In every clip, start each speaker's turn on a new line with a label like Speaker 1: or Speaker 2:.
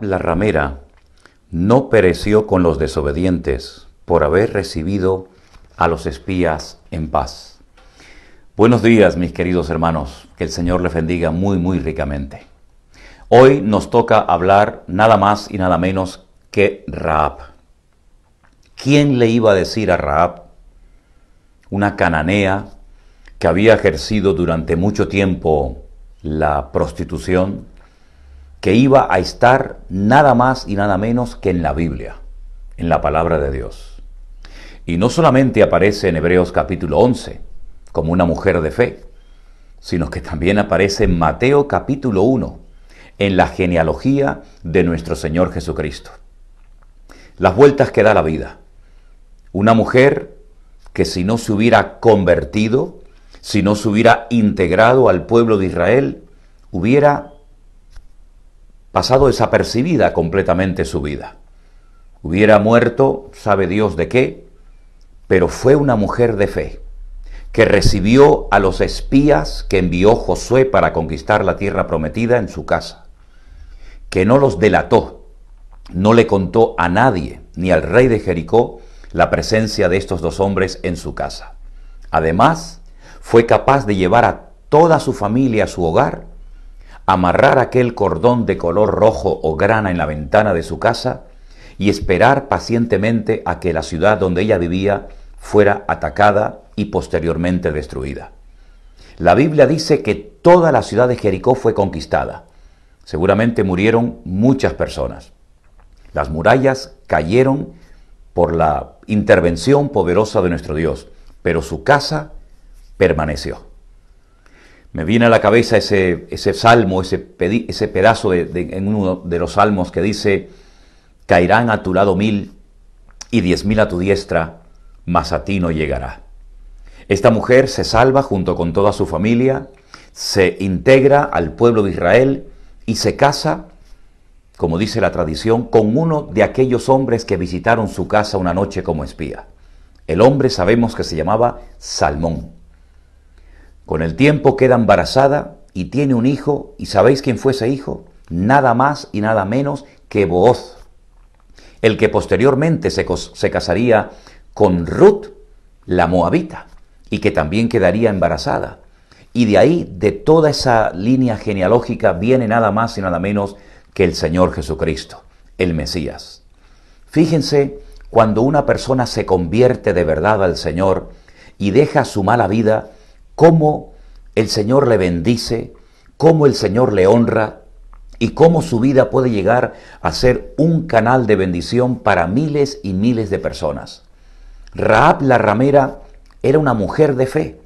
Speaker 1: la ramera no pereció con los desobedientes por haber recibido a los espías en paz. Buenos días, mis queridos hermanos. Que el Señor les bendiga muy, muy ricamente. Hoy nos toca hablar nada más y nada menos que Raab. ¿Quién le iba a decir a Raab, una cananea que había ejercido durante mucho tiempo la prostitución, que iba a estar nada más y nada menos que en la Biblia, en la palabra de Dios. Y no solamente aparece en Hebreos capítulo 11 como una mujer de fe, sino que también aparece en Mateo capítulo 1, en la genealogía de nuestro Señor Jesucristo. Las vueltas que da la vida. Una mujer que si no se hubiera convertido, si no se hubiera integrado al pueblo de Israel, hubiera pasado desapercibida completamente su vida. Hubiera muerto, sabe Dios de qué, pero fue una mujer de fe, que recibió a los espías que envió Josué para conquistar la tierra prometida en su casa, que no los delató, no le contó a nadie, ni al rey de Jericó, la presencia de estos dos hombres en su casa. Además, fue capaz de llevar a toda su familia a su hogar amarrar aquel cordón de color rojo o grana en la ventana de su casa y esperar pacientemente a que la ciudad donde ella vivía fuera atacada y posteriormente destruida. La Biblia dice que toda la ciudad de Jericó fue conquistada. Seguramente murieron muchas personas. Las murallas cayeron por la intervención poderosa de nuestro Dios, pero su casa permaneció me viene a la cabeza ese, ese salmo, ese, ese pedazo de, en uno de los salmos que dice, caerán a tu lado mil y diez mil a tu diestra, mas a ti no llegará. Esta mujer se salva junto con toda su familia, se integra al pueblo de Israel y se casa, como dice la tradición, con uno de aquellos hombres que visitaron su casa una noche como espía. El hombre sabemos que se llamaba Salmón. Con el tiempo queda embarazada y tiene un hijo, y ¿sabéis quién fue ese hijo? Nada más y nada menos que Booz, el que posteriormente se, casaría con Ruth, la moabita, y que también quedaría embarazada. Y de ahí, de toda esa línea genealógica, viene nada más y nada menos que el Señor Jesucristo, el Mesías. Fíjense, cuando una persona se convierte de verdad al Señor y deja su mala vida, cómo el Señor le bendice, cómo el Señor le honra y cómo su vida puede llegar a ser un canal de bendición para miles y miles de personas. Raab la ramera era una mujer de fe,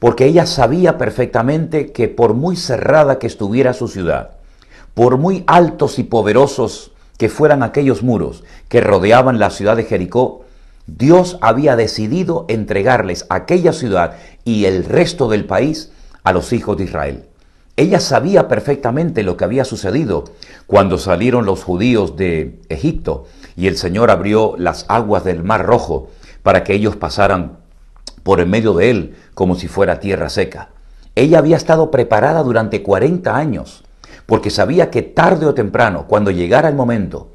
Speaker 1: porque ella sabía perfectamente que por muy cerrada que estuviera su ciudad, por muy altos y poderosos que fueran aquellos muros que rodeaban la ciudad de Jericó, Dios había decidido entregarles aquella ciudad y el resto del país a los hijos de Israel. Ella sabía perfectamente lo que había sucedido cuando salieron los judíos de Egipto y el Señor abrió las aguas del Mar Rojo para que ellos pasaran por en medio de él como si fuera tierra seca. Ella había estado preparada durante 40 años porque sabía que tarde o temprano, cuando llegara el momento,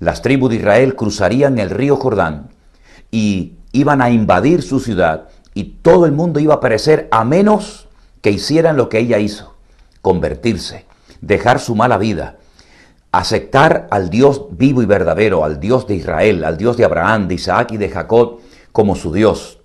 Speaker 1: las tribus de Israel cruzarían el río Jordán y iban a invadir su ciudad y todo el mundo iba a perecer a menos que hicieran lo que ella hizo, convertirse, dejar su mala vida, aceptar al Dios vivo y verdadero, al Dios de Israel, al Dios de Abraham, de Isaac y de Jacob como su Dios.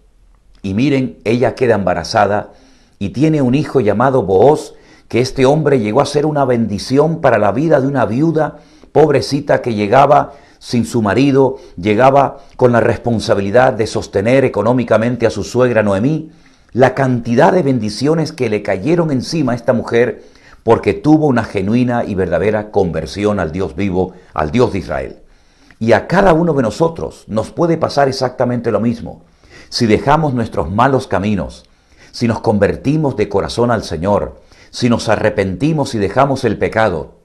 Speaker 1: Y miren, ella queda embarazada y tiene un hijo llamado Booz, que este hombre llegó a ser una bendición para la vida de una viuda pobrecita que llegaba sin su marido, llegaba con la responsabilidad de sostener económicamente a su suegra Noemí, la cantidad de bendiciones que le cayeron encima a esta mujer porque tuvo una genuina y verdadera conversión al Dios vivo, al Dios de Israel. Y a cada uno de nosotros nos puede pasar exactamente lo mismo. Si dejamos nuestros malos caminos, si nos convertimos de corazón al Señor, si nos arrepentimos y dejamos el pecado,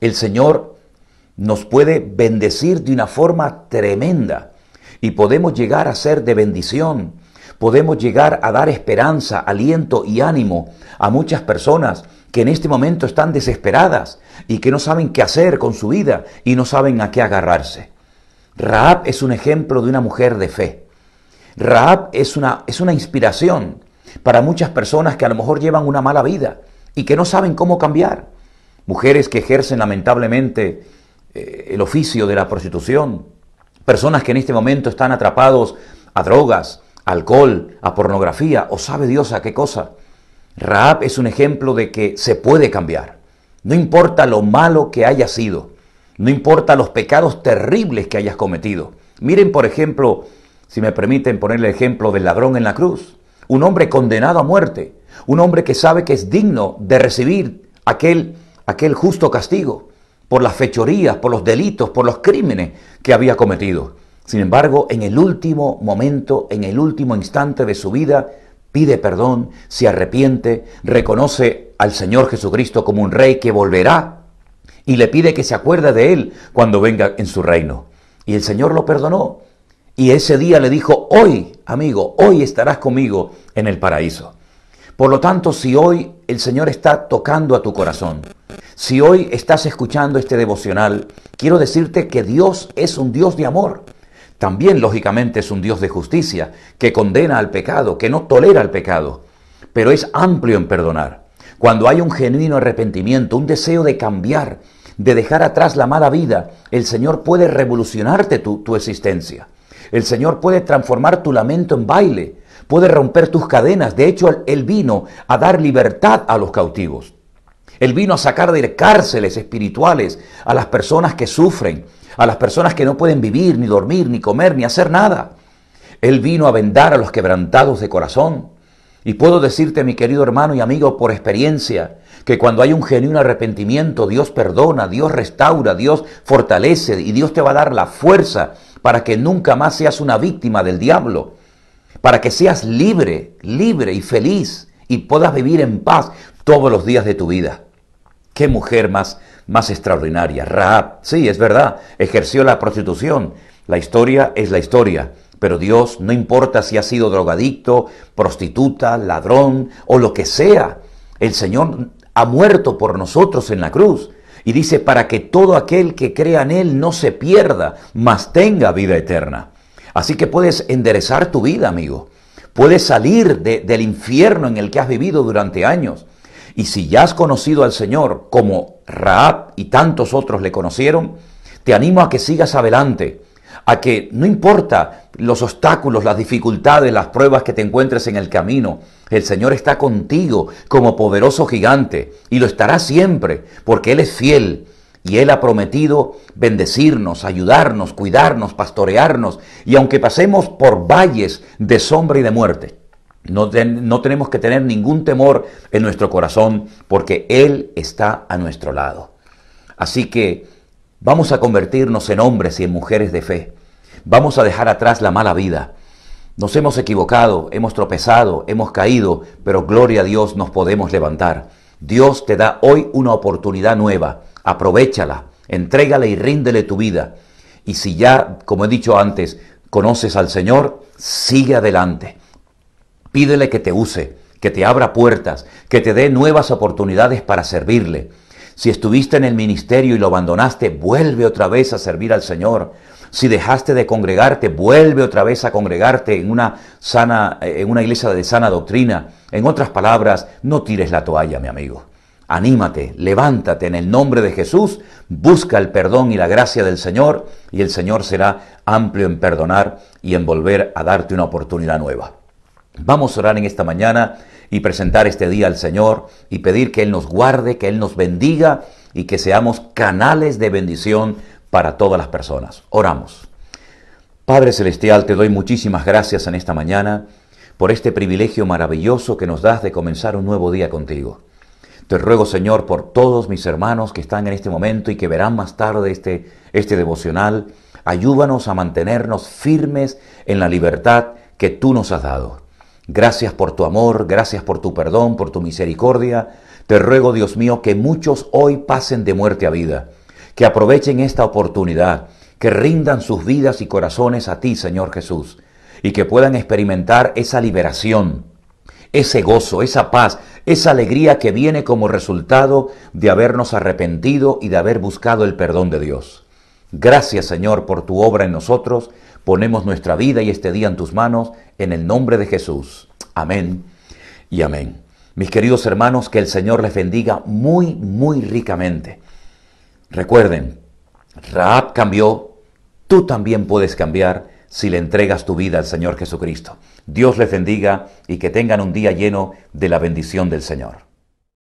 Speaker 1: el Señor nos puede bendecir de una forma tremenda y podemos llegar a ser de bendición. Podemos llegar a dar esperanza, aliento y ánimo a muchas personas que en este momento están desesperadas y que no saben qué hacer con su vida y no saben a qué agarrarse. Raab es un ejemplo de una mujer de fe. Raab es una, es una inspiración para muchas personas que a lo mejor llevan una mala vida y que no saben cómo cambiar. Mujeres que ejercen lamentablemente eh, el oficio de la prostitución, personas que en este momento están atrapados a drogas, alcohol, a pornografía o sabe Dios a qué cosa. Raab es un ejemplo de que se puede cambiar. No importa lo malo que haya sido, no importa los pecados terribles que hayas cometido. Miren, por ejemplo, si me permiten poner el ejemplo del ladrón en la cruz, un hombre condenado a muerte, un hombre que sabe que es digno de recibir aquel, aquel justo castigo por las fechorías, por los delitos, por los crímenes que había cometido. Sin embargo, en el último momento, en el último instante de su vida, pide perdón, se arrepiente, reconoce al Señor Jesucristo como un rey que volverá y le pide que se acuerde de él cuando venga en su reino. Y el Señor lo perdonó. Y ese día le dijo, hoy, amigo, hoy estarás conmigo en el paraíso. Por lo tanto, si hoy el Señor está tocando a tu corazón, si hoy estás escuchando este devocional, quiero decirte que Dios es un Dios de amor. También, lógicamente, es un Dios de justicia, que condena al pecado, que no tolera el pecado, pero es amplio en perdonar. Cuando hay un genuino arrepentimiento, un deseo de cambiar, de dejar atrás la mala vida, el Señor puede revolucionarte tu, tu existencia. El Señor puede transformar tu lamento en baile, puede romper tus cadenas. De hecho, Él vino a dar libertad a los cautivos. Él vino a sacar de cárceles espirituales a las personas que sufren, a las personas que no pueden vivir, ni dormir, ni comer, ni hacer nada. Él vino a vendar a los quebrantados de corazón. Y puedo decirte, mi querido hermano y amigo, por experiencia, que cuando hay un genuino arrepentimiento, Dios perdona, Dios restaura, Dios fortalece y Dios te va a dar la fuerza para que nunca más seas una víctima del diablo para que seas libre, libre y feliz y puedas vivir en paz todos los días de tu vida. Qué mujer más, más extraordinaria, Raab. Sí, es verdad, ejerció la prostitución. La historia es la historia, pero Dios no importa si ha sido drogadicto, prostituta, ladrón o lo que sea. El Señor ha muerto por nosotros en la cruz. Y dice, para que todo aquel que crea en Él no se pierda, mas tenga vida eterna. Así que puedes enderezar tu vida, amigo. Puedes salir del infierno en el que has vivido durante años. Y si ya has conocido al Señor como Raab y tantos otros le conocieron, te animo a que sigas adelante, a que no importa los obstáculos, las dificultades, las pruebas que te encuentres en el camino, el Señor está contigo como poderoso gigante y lo estará siempre porque Él es fiel y Él ha prometido bendecirnos, ayudarnos, cuidarnos, pastorearnos. Y aunque pasemos por valles de sombra y de muerte, no, no, tenemos que tener ningún temor en nuestro corazón porque Él está a nuestro lado. Así que vamos a convertirnos en hombres y en mujeres de fe. Vamos a dejar atrás la mala vida. Nos hemos equivocado, hemos tropezado, hemos caído, pero gloria a Dios nos podemos levantar. Dios te da hoy una oportunidad nueva aprovechala, entrégale y ríndele tu vida. Y si ya, como he dicho antes, conoces al Señor, sigue adelante. Pídele que te use, que te abra puertas, que te dé nuevas oportunidades para servirle. Si estuviste en el ministerio y lo abandonaste, vuelve otra vez a servir al Señor. Si dejaste de congregarte, vuelve otra vez a congregarte en una sana eh, en una iglesia de sana doctrina. En otras palabras, no tires la toalla, mi amigo. Anímate, levántate en el nombre de Jesús, busca el perdón y la gracia del Señor y el Señor será amplio en perdonar y en volver a darte una oportunidad nueva. Vamos a orar en esta mañana y presentar este día al Señor y pedir que Él nos guarde, que Él nos bendiga y que seamos canales de bendición para todas las personas. Oramos. Padre Celestial, te doy muchísimas gracias en esta mañana por este privilegio maravilloso que nos das de comenzar un nuevo día contigo. Te ruego, Señor, por todos mis hermanos que están en este momento y que verán más tarde este, este devocional. Ayúdanos a mantenernos firmes en la libertad que tú nos has dado. Gracias por tu amor, gracias por tu perdón, por tu misericordia. Te ruego, Dios mío, que muchos hoy pasen de muerte a vida, que aprovechen esta oportunidad, que rindan sus vidas y corazones a ti, Señor Jesús, y que puedan experimentar esa liberación ese gozo, esa paz, esa alegría que viene como resultado de habernos arrepentido y de haber buscado el perdón de Dios. Gracias Señor por tu obra en nosotros. Ponemos nuestra vida y este día en tus manos, en el nombre de Jesús. Amén y amén. Mis queridos hermanos, que el Señor les bendiga muy, muy ricamente. Recuerden, Raab cambió, tú también puedes cambiar si le entregas tu vida al Señor Jesucristo. Dios les bendiga y que tengan un día lleno de la bendición del Señor.